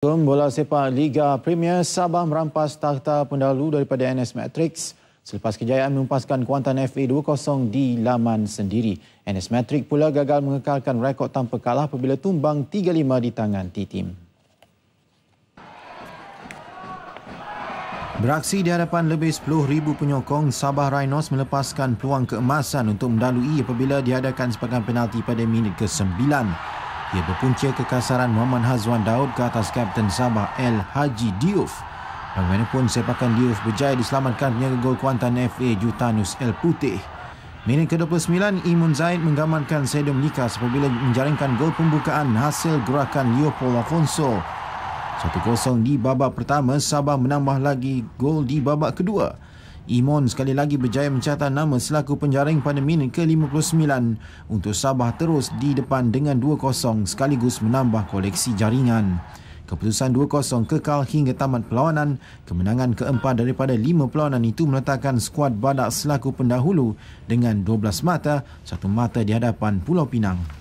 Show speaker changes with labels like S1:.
S1: Tuan bola sepak Liga Premier Sabah merampas takhta pendahulu daripada NS Matrix selepas kejayaan mempaskan Kuantan FA 2-0 di laman sendiri. NS Matrix pula gagal mengekalkan rekod tanpa kalah apabila tumbang 3-5 di tangan T-Team. Beraksi di hadapan lebih 10,000 penyokong, Sabah Rhinos melepaskan peluang keemasan untuk mendalui apabila diadakan sepakan penalti pada minit ke-9. Ia berpunca kekasaran Muhammad Hazwan Daud ke atas Kapten Sabah El Haji Diouf. Bagaimanapun sepakan Diouf berjaya diselamatkan penyaga gol Kuantan FA Jutanus El Putih. Minit ke-29, Imun Zaid menggamankan Sedum Likas apabila menjaringkan gol pembukaan hasil gerakan Leopold Afonso. 1-0 di babak pertama, Sabah menambah lagi gol di babak kedua. Imon sekali lagi berjaya mencatat nama selaku penjaring pada minit ke-59 untuk Sabah terus di depan dengan 2-0 sekaligus menambah koleksi jaringan. Keputusan 2-0 kekal hingga tamat perlawanan. Kemenangan keempat daripada lima perlawanan itu meletakkan skuad badak selaku pendahulu dengan 12 mata, satu mata di hadapan Pulau Pinang.